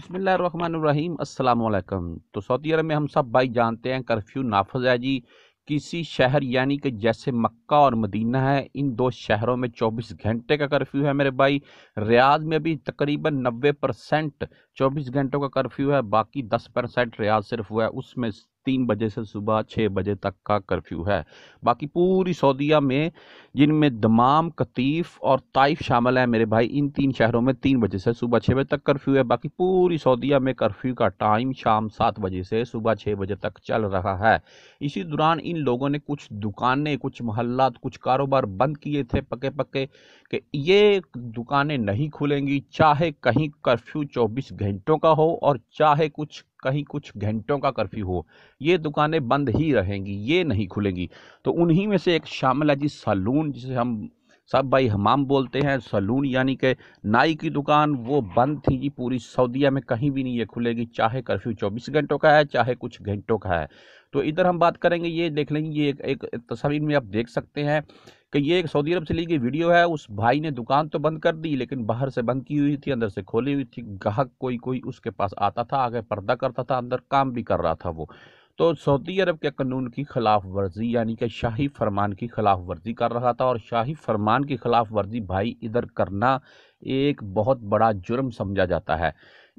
بسم اللہ الرحمن الرحیم السلام علیکم تو سعودی عرب میں ہم سب بھائی جانتے ہیں کرفیو نافذ ہے جی کسی شہر یعنی کہ جیسے مکہ اور مدینہ ہے ان دو شہروں میں چوبیس گھنٹے کا کرفیو ہے میرے بھائی ریاض میں بھی تقریباً نوے پرسنٹ چوبیس گھنٹوں کا کرفیو ہے باقی دس پرسنٹ ریاض صرف ہوا ہے اس میں تین بجے سے صبح چھ بجے تک کا کرفیو ہے باقی پوری سعودیہ میں جن میں دمام قطیف اور طائف شامل ہیں میرے بھائی ان تین شہروں میں تین بجے سے صبح چھ بجے تک کرفیو ہے باقی پوری سعودیہ میں کرفیو کا ٹائم شام سات بجے سے صبح چھ بجے تک چل رہا ہے اسی دوران ان لوگوں نے کچھ دکانیں کچھ محلات کچھ کاروبار بند کیے تھے پکے پکے کہ یہ دکانیں نہیں کھلیں گی چاہے کہیں کرفیو چوبیس گھنٹوں کا ہو اور چاہے کچھ کہیں کچھ گھنٹوں کا کرفیو ہو یہ دکانیں بند ہی رہیں گی یہ نہیں کھلیں گی تو انہی میں سے ایک شامل ہے جی سالون جسے ہم سب بھائی ہمام بولتے ہیں سلون یعنی کہ نائی کی دکان وہ بند تھی جی پوری سعودیہ میں کہیں بھی نہیں یہ کھلے گی چاہے کرفیو چوبیس گھنٹوں کا ہے چاہے کچھ گھنٹوں کا ہے تو ادھر ہم بات کریں گے یہ دیکھ لیں گے یہ ایک ایک تصاویر میں آپ دیکھ سکتے ہیں کہ یہ ایک سعودی عرب سے لی گئی ویڈیو ہے اس بھائی نے دکان تو بند کر دی لیکن باہر سے بند کی ہوئی تھی اندر سے کھولی ہوئی تھی گاہک کوئی کوئی اس کے پاس آتا تھا آگے پردہ کرتا تھا اندر کام بھی کر رہا تھا وہ تو سعودی عرب کے قانون کی خلاف ورزی یعنی کہ شاہی فرمان کی خلاف ورزی کر رہا تھا اور شاہی فرمان کی خلاف ورزی بھائی ادھر کرنا ایک بہت بڑا جرم سمجھا جاتا ہے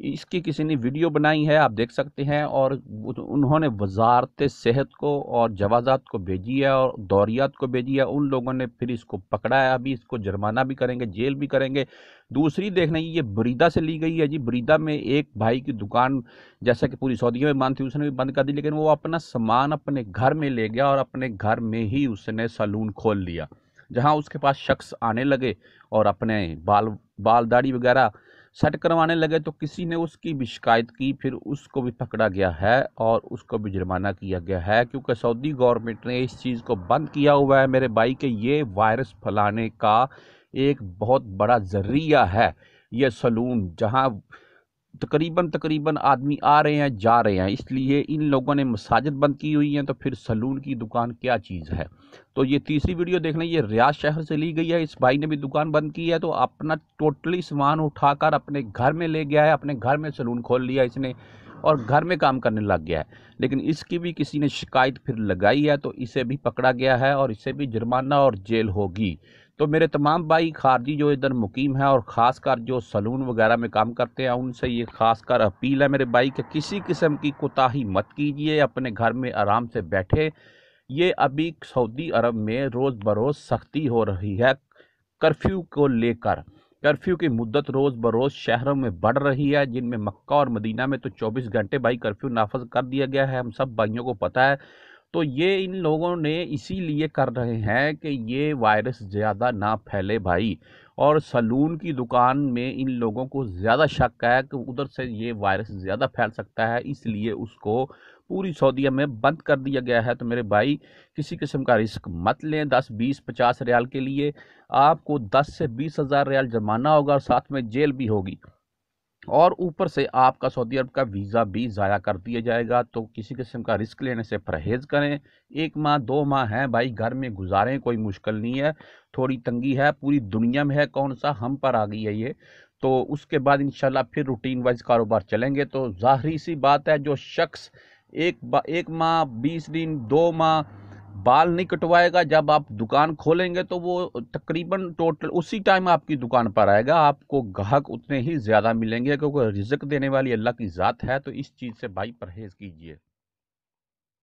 اس کی کسی نے ویڈیو بنائی ہے آپ دیکھ سکتے ہیں اور انہوں نے وزارت صحت کو اور جوازات کو بھیجی ہے اور دوریات کو بھیجی ہے ان لوگوں نے پھر اس کو پکڑا ہے ابھی اس کو جرمانہ بھی کریں گے جیل بھی کریں گے دوسری دیکھنے یہ بریدہ سے لی گئی ہے جی بریدہ میں ایک بھائی کی دکان جیسا کہ پوری سعودیہ میں بند تھی اس نے بھی بند کر دی لیکن وہ اپنا سامان اپنے گھر میں لے گیا اور اپنے گھر میں ہی اس نے سیلون کھول لیا جہاں اس کے پاس شخص آنے لگے اور اپنے بال بال داڑھی وغیرہ سیٹ کروانے لگے تو کسی نے اس کی بھی شکایت کی پھر اس کو بھی پکڑا گیا ہے اور اس کو بھی جرمانہ کیا گیا ہے کیونکہ سعودی گورنمنٹ نے اس چیز کو بند کیا ہوا ہے میرے بھائی کہ یہ وائرس پھیلانے کا ایک بہت بڑا ذریعہ ہے یہ سلون جہاں تقریباً تقریباً آدمی آ رہے ہیں جا رہے ہیں اس لیے ان لوگوں نے مساجد بند کی ہوئی ہیں تو پھر سلون کی دکان کیا چیز ہے تو یہ تیسری ویڈیو دیکھنا یہ ریاض شہر سے لی گئی ہے اس بھائی نے بھی دکان بند کی ہے تو اپنا ٹوٹلی سامان اٹھا کر اپنے گھر میں لے گیا ہے اپنے گھر میں سلون کھول لیا اس نے اور گھر میں کام کرنے لگ گیا ہے لیکن اس کی بھی کسی نے شکایت پھر لگائی ہے تو اسے بھی پکڑا گیا ہے اور اسے بھی جرمانہ اور جیل ہوگی تو میرے تمام بھائی خارجی جو ادھر مقیم ہیں اور خاص کر جو سلون وغیرہ میں کام کرتے ہیں ان سے یہ خاص کر اپیل ہے میرے بھائی کہ کسی قسم کی کوتاہی مت کیجیے اپنے گھر میں آرام سے بیٹھے یہ ابھی سعودی عرب میں روز بروز سختی ہو رہی ہے کرفیو کو لے کر کرفیو کی مدت روز بروز شہروں میں بڑھ رہی ہے جن میں مکہ اور مدینہ میں تو چوبیس گھنٹے بھائی کرفیو نافذ کر دیا گیا ہے ہم سب بھائیوں کو پتہ ہے تو یہ ان لوگوں نے اسی لیے کر رہے ہیں کہ یہ وائرس زیادہ نہ پھیلے بھائی اور سلون کی دکان میں ان لوگوں کو زیادہ شک ہے کہ ادھر سے یہ وائرس زیادہ پھیل سکتا ہے اس لیے اس کو پوری سعودیہ میں بند کر دیا گیا ہے تو میرے بھائی کسی قسم کا رسک مت لیں دس بیس پچاس ریال کے لیے آپ کو دس سے بیس ہزار ریال جمانا ہوگا اور ساتھ میں جیل بھی ہوگی اور اوپر سے آپ کا سعودی عرب کا ویزا بھی ضائع کر دیا جائے گا تو کسی قسم کا رسک لینے سے پرہیز کریں ایک ماہ دو ماہ ہیں بھائی گھر میں گزاریں کوئی مشکل نہیں ہے تھوڑی تنگی ہے پوری دنیا میں ہے کون سا ہم پر آ گئی ہے یہ تو اس کے بعد انشاءاللہ پھر روٹین وائز کاروبار چلیں گے تو ظاہری سی بات ہے جو شخص ایک ایک ماہ بیس دن دو ماہ بال نہیں کٹوائے گا جب آپ دکان کھولیں گے تو وہ تقریباً ٹوٹل اسی ٹائم آپ کی دکان پر آئے گا آپ کو گاہک اتنے ہی زیادہ ملیں گے کیونکہ رزق دینے والی اللہ کی ذات ہے تو اس چیز سے بھائی پرہیز کیجیے